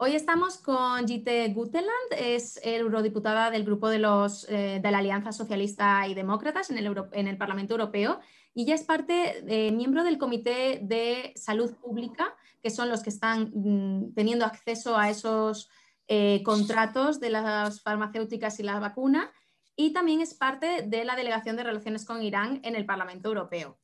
Hoy estamos con Jitte Guteland, es eurodiputada del grupo eh, de, la Alianza Socialista y Demócratas en el, Parlamento Europeo y ya es parte, miembro del Comité de Salud Pública, que son los que están mm, teniendo acceso a esos eh, contratos de las farmacéuticas y la vacuna y también es parte de la Delegación de Relaciones con Irán en el Parlamento Europeo.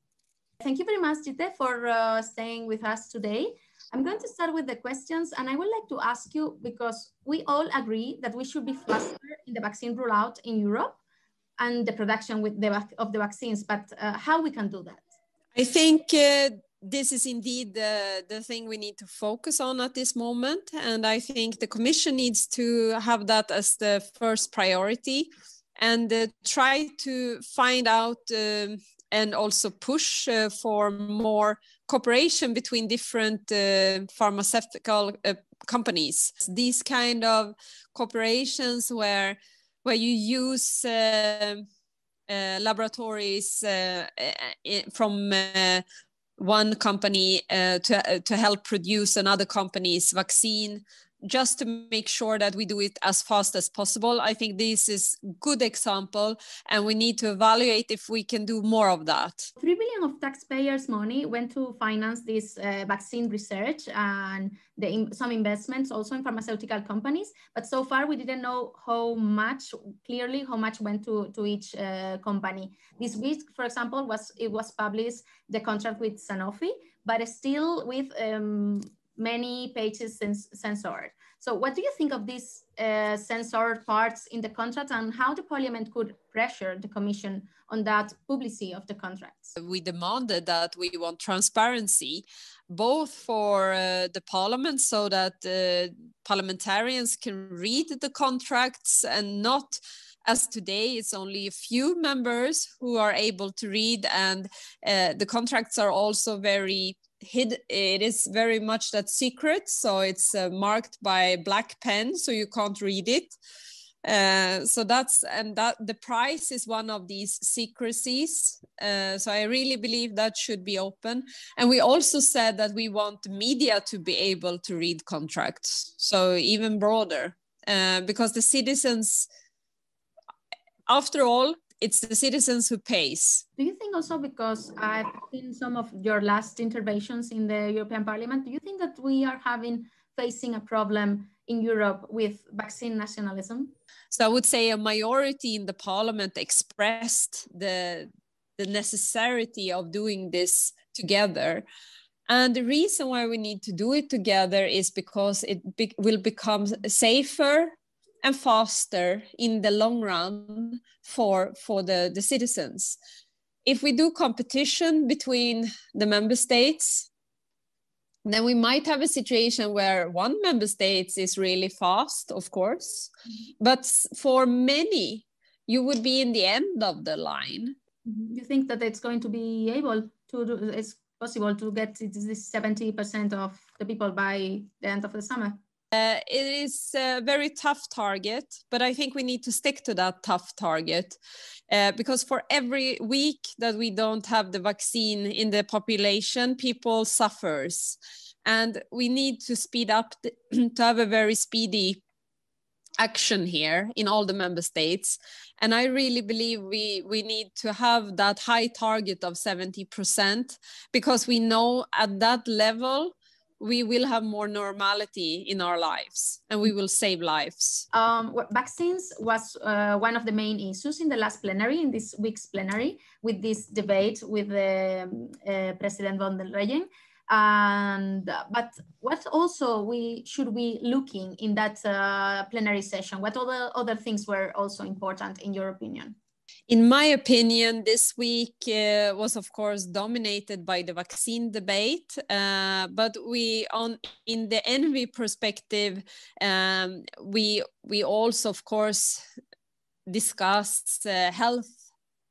Thank you very much, Jite, for uh, staying with us today. I'm going to start with the questions and I would like to ask you because we all agree that we should be faster in the vaccine rollout in Europe and the production with the, of the vaccines, but uh, how we can do that? I think uh, this is indeed the, the thing we need to focus on at this moment. And I think the Commission needs to have that as the first priority and uh, try to find out um, and also push uh, for more cooperation between different uh, pharmaceutical uh, companies these kind of corporations where where you use uh, uh laboratories uh, uh, from one company to, to help produce another company's vaccine just to make sure that we do it as fast as possible. I think this is good example and we need to evaluate if we can do more of that. 3 billion of taxpayers money went to finance this uh, vaccine research and the, some investments also in pharmaceutical companies, but so far we didn't know how much clearly how much went to, to each uh, company. This week for example was it was published the contract with Sanofi, but still with um, many pages censored. So what do you think of these uh, censored parts in the contract and how the parliament could pressure the commission on that publicity of the contracts? We demanded that we want transparency both for uh, the parliament so that uh, parliamentarians can read the contracts and not as today it's only a few members who are able to read and uh, the contracts are also very hid it is very much that secret so it's uh, marked by black pen so you can't read it uh, so that's and that the price is one of these secrecies uh, so i really believe that should be open and we also said that we want media to be able to read contracts so even broader uh, because the citizens after all it's the citizens who pays. Do you think also because I've seen some of your last interventions in the European Parliament, do you think that we are having facing a problem in Europe with vaccine nationalism? So I would say a majority in the parliament expressed the the necessity of doing this together. And the reason why we need to do it together is because it be will become safer and faster in the long run for, for the, the citizens. If we do competition between the member states, then we might have a situation where one member state is really fast, of course, but for many, you would be in the end of the line. You think that it's going to be able to do, it's possible to get this 70% of the people by the end of the summer? Uh, it is a very tough target, but I think we need to stick to that tough target uh, because for every week that we don't have the vaccine in the population, people suffers, and we need to speed up the, to have a very speedy action here in all the member states and i really believe we we need to have that high target of 70% because we know at that level we will have more normality in our lives and we will save lives. Um, vaccines was uh, one of the main issues in the last plenary, in this week's plenary, with this debate with um, uh, President von der Leyen. And uh, but what also we should be looking in that uh, plenary session? What other other things were also important in your opinion? in my opinion, this week uh, was, of course, dominated by the vaccine debate. Uh, but we, on in the envy perspective, um, we we also, of course, discussed uh, health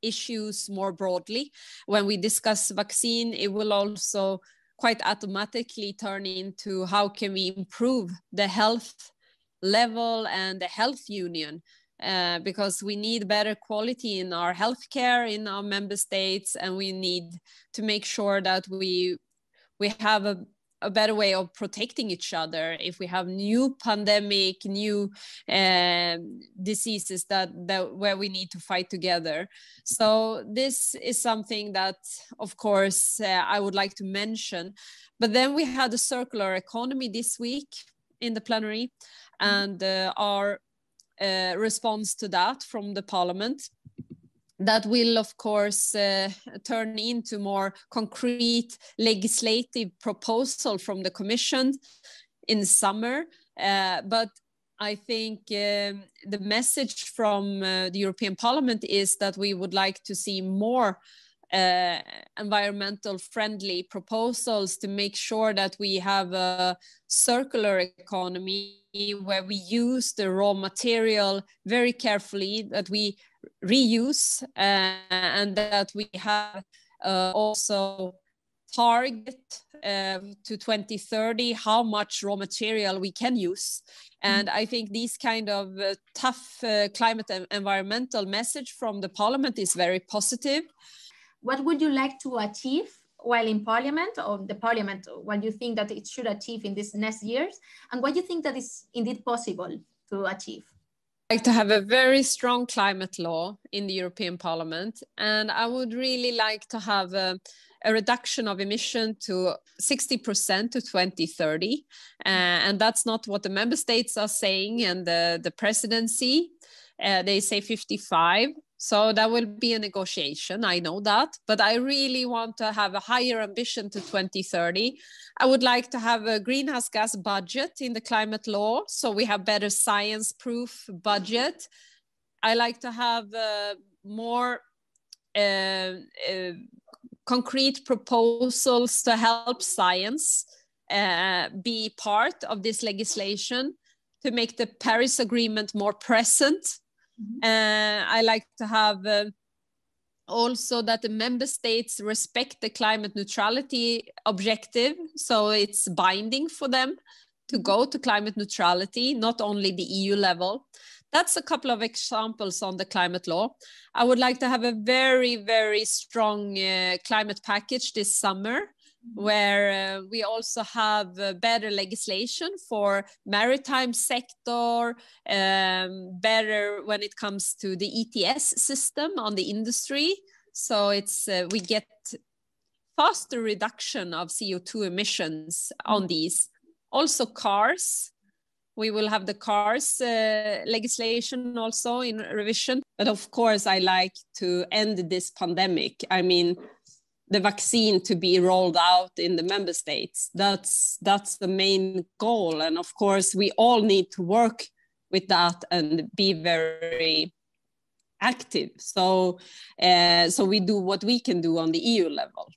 issues more broadly. When we discuss vaccine, it will also quite automatically turn into how can we improve the health level and the health union uh, because we need better quality in our healthcare in our member states, and we need to make sure that we we have a, a better way of protecting each other if we have new pandemic, new uh, diseases that, that where we need to fight together. So this is something that, of course, uh, I would like to mention. But then we had a circular economy this week in the plenary, mm-hmm. and uh, our uh, response to that from the parliament that will of course uh, turn into more concrete legislative proposal from the commission in summer uh, but I think um, the message from uh, the European Parliament is that we would like to see more uh, environmental friendly proposals to make sure that we have a circular economy where we use the raw material very carefully, that we reuse, uh, and that we have uh, also target um, to 2030 how much raw material we can use mm-hmm. and i think these kind of uh, tough uh, climate and environmental message from the parliament is very positive what would you like to achieve while in parliament or the parliament, what you think that it should achieve in these next years, and what you think that is indeed possible to achieve? I'd like to have a very strong climate law in the European Parliament, and I would really like to have a, a reduction of emission to 60% to 2030. Uh, and that's not what the member states are saying and the, the presidency. Uh, they say 55 so that will be a negotiation. I know that, but I really want to have a higher ambition to 2030. I would like to have a greenhouse gas budget in the climate law, so we have better science proof budget. I like to have uh, more uh, uh, concrete proposals to help science uh, be part of this legislation to make the Paris Agreement more present Mm-hmm. Uh, I like to have uh, also that the member states respect the climate neutrality objective, so it's binding for them to mm-hmm. go to climate neutrality, not only the EU level. That's a couple of examples on the climate law. I would like to have a very, very strong uh, climate package this summer where uh, we also have uh, better legislation for maritime sector um, better when it comes to the ets system on the industry so it's uh, we get faster reduction of co2 emissions on mm. these also cars we will have the cars uh, legislation also in revision but of course i like to end this pandemic i mean the vaccine to be rolled out in the member states. That's that's the main goal, and of course we all need to work with that and be very active. So uh, so we do what we can do on the EU level.